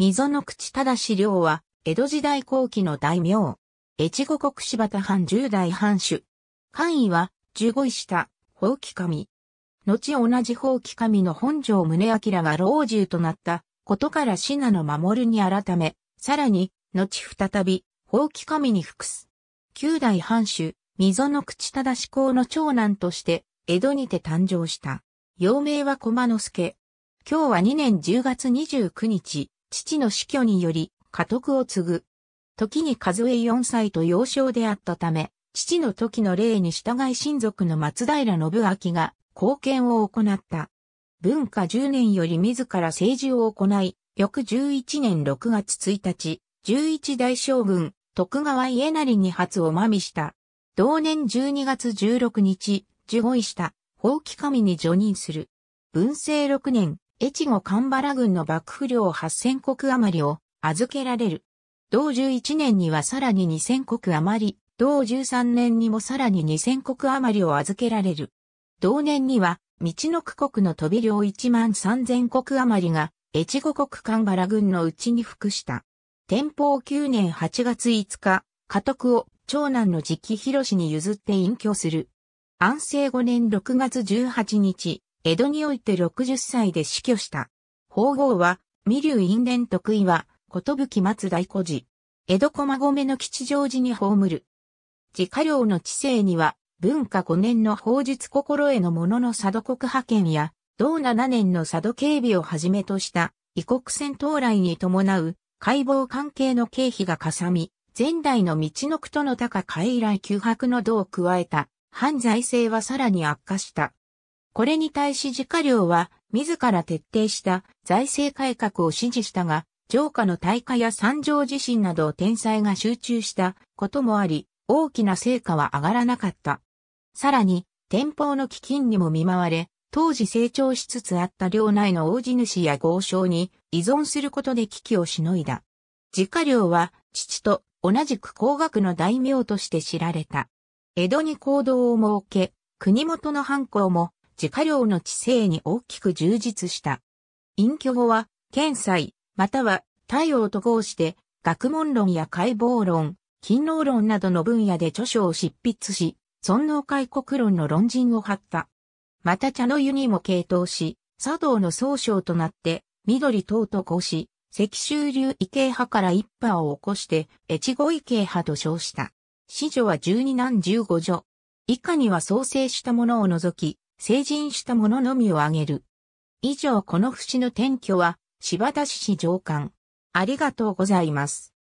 溝の口正良は、江戸時代後期の大名。越後国柴田藩十代藩主。官位は、十五位下、法規神。後同じ法規神の本城宗明が老中となったことから信濃守るに改め、さらに、後再び、法規神に服す。九代藩主、溝の口正公の長男として、江戸にて誕生した。幼名は駒之助。今日は2年10月29日。父の死去により家督を継ぐ。時に数え4歳と幼少であったため、父の時の礼に従い親族の松平信明が貢献を行った。文化10年より自ら政治を行い、翌11年6月1日、11大将軍、徳川家成に初をまみした。同年12月16日、受護した、法規神に除任する。文政6年、越後神原軍の幕府領8000国余りを預けられる。同11年にはさらに2000国余り、同13年にもさらに2000国余りを預けられる。同年には、道の区国の飛び領1万3000国余りが、越後国神原軍のうちに服した。天保9年8月5日、家督を長男の直広氏に譲って隠居する。安政5年6月18日、江戸において60歳で死去した。法号は、未流因伝得意は、ことぶき松大古寺。江戸駒込の吉祥寺に葬る。自家領の知性には、文化5年の法術心得の者の佐渡国派遣や、同7年の佐渡警備をはじめとした、異国船到来に伴う、解剖関係の経費がかさみ、前代の道の区との高海来急迫の度を加えた、反財政はさらに悪化した。これに対し自家領は自ら徹底した財政改革を支持したが、城下の大火や三条地震など天災が集中したこともあり、大きな成果は上がらなかった。さらに、天保の基金にも見舞われ、当時成長しつつあった領内の大地主や豪商に依存することで危機をしのいだ。自家領は父と同じく高額の大名として知られた。江戸に行動を設け、国元の犯行も自家領の知性に大きく充実した。隠居後は、県裁、または太陽と合して、学問論や解剖論、勤労論などの分野で著書を執筆し、尊能開国論の論人を張った。また茶の湯にも傾倒し、茶道の総称となって、緑党と合し、赤州流異形派から一派を起こして、越後異形派と称した。史女は十二男十五女。以下には創生したものを除き、成人した者のみを挙げる。以上この節の転居は、柴田市市官。ありがとうございます。